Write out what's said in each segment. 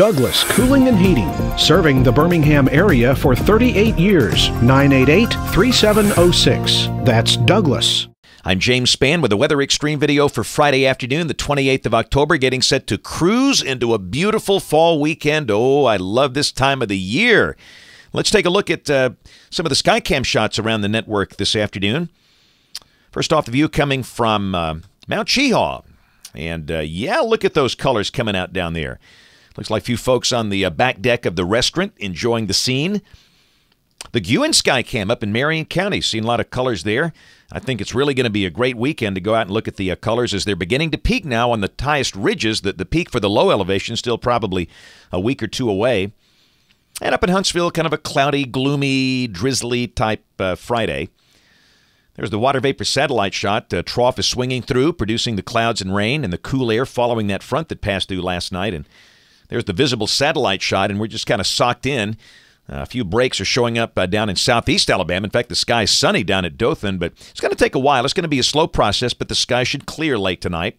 Douglas Cooling and Heating, serving the Birmingham area for 38 years. 988 3706. That's Douglas. I'm James Spann with the Weather Extreme video for Friday afternoon, the 28th of October, getting set to cruise into a beautiful fall weekend. Oh, I love this time of the year. Let's take a look at uh, some of the Skycam shots around the network this afternoon. First off, the view coming from uh, Mount Chehaw. And uh, yeah, look at those colors coming out down there. Looks like a few folks on the uh, back deck of the restaurant enjoying the scene. The Sky Skycam up in Marion County. seeing a lot of colors there. I think it's really going to be a great weekend to go out and look at the uh, colors as they're beginning to peak now on the highest ridges. The, the peak for the low elevation still probably a week or two away. And up in Huntsville, kind of a cloudy, gloomy, drizzly type uh, Friday. There's the water vapor satellite shot. A trough is swinging through, producing the clouds and rain and the cool air following that front that passed through last night. And there's the visible satellite shot, and we're just kind of socked in. Uh, a few breaks are showing up uh, down in southeast Alabama. In fact, the sky's sunny down at Dothan, but it's going to take a while. It's going to be a slow process, but the sky should clear late tonight.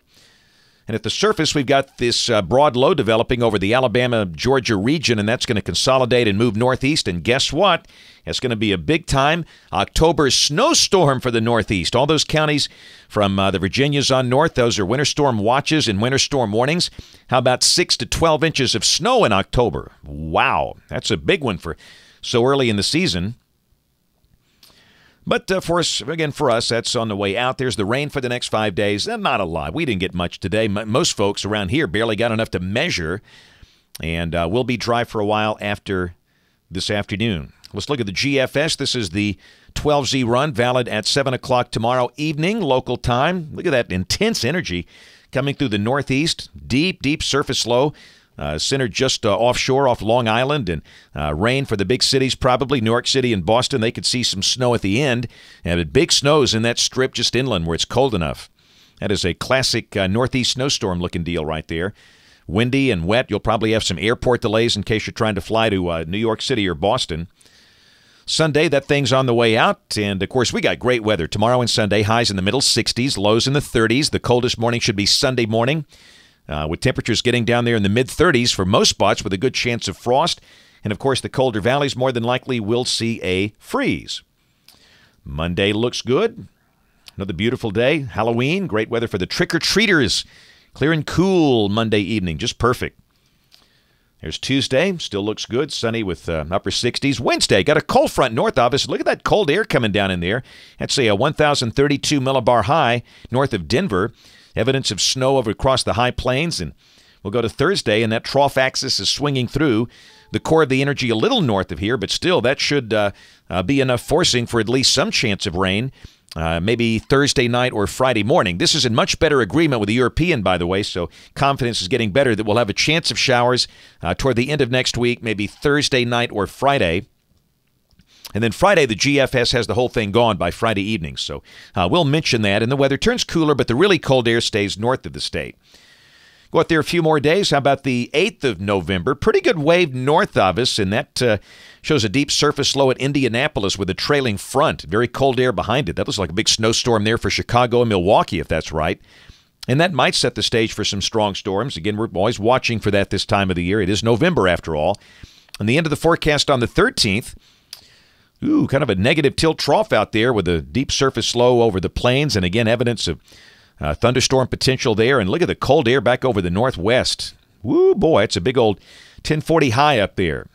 And at the surface, we've got this uh, broad low developing over the Alabama Georgia region, and that's going to consolidate and move northeast. And guess what? It's going to be a big time October snowstorm for the Northeast. All those counties from uh, the Virginias on north, those are winter storm watches and winter storm warnings. How about 6 to 12 inches of snow in October? Wow, that's a big one for so early in the season. But uh, for us, again, for us, that's on the way out. There's the rain for the next five days. Eh, not a lot. We didn't get much today. most folks around here barely got enough to measure. And uh, we'll be dry for a while after this afternoon. Let's look at the GFS. This is the 12Z run, valid at 7 o'clock tomorrow evening, local time. Look at that intense energy coming through the northeast. Deep, deep surface low uh, just uh, offshore off Long Island and uh, rain for the big cities, probably New York City and Boston. They could see some snow at the end. And big snows in that strip just inland where it's cold enough. That is a classic uh, northeast snowstorm looking deal right there. Windy and wet. You'll probably have some airport delays in case you're trying to fly to uh, New York City or Boston. Sunday, that thing's on the way out. And of course, we got great weather tomorrow and Sunday. Highs in the middle 60s, lows in the 30s. The coldest morning should be Sunday morning. Uh, with temperatures getting down there in the mid 30s for most spots with a good chance of frost. And of course, the colder valleys more than likely will see a freeze. Monday looks good. Another beautiful day. Halloween, great weather for the trick or treaters. Clear and cool Monday evening, just perfect. There's Tuesday, still looks good, sunny with uh, upper 60s. Wednesday, got a cold front north of us. Look at that cold air coming down in there. That's a uh, 1,032 millibar high north of Denver. Evidence of snow over across the high plains, and we'll go to Thursday, and that trough axis is swinging through the core of the energy a little north of here, but still that should uh, uh, be enough forcing for at least some chance of rain. Uh, maybe Thursday night or Friday morning. This is in much better agreement with the European, by the way, so confidence is getting better that we'll have a chance of showers uh, toward the end of next week, maybe Thursday night or Friday. And then Friday, the GFS has the whole thing gone by Friday evening. So uh, we'll mention that. And the weather turns cooler, but the really cold air stays north of the state. Go out there a few more days. How about the 8th of November? Pretty good wave north of us, and that uh, shows a deep surface low at Indianapolis with a trailing front. Very cold air behind it. That looks like a big snowstorm there for Chicago and Milwaukee, if that's right. And that might set the stage for some strong storms. Again, we're always watching for that this time of the year. It is November, after all. And the end of the forecast on the 13th. Ooh, kind of a negative tilt trough out there with a deep surface low over the plains, and again, evidence of uh, thunderstorm potential there. And look at the cold air back over the northwest. Ooh, boy, it's a big old 1040 high up there.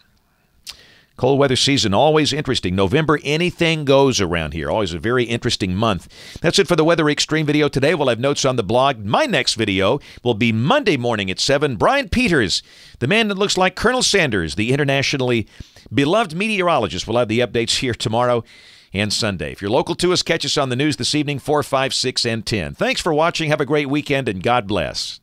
Cold weather season, always interesting. November, anything goes around here. Always a very interesting month. That's it for the Weather Extreme video today. We'll have notes on the blog. My next video will be Monday morning at 7. Brian Peters, the man that looks like Colonel Sanders, the internationally beloved meteorologist, will have the updates here tomorrow and Sunday. If you're local to us, catch us on the news this evening, 4, 5, 6, and 10. Thanks for watching. Have a great weekend, and God bless.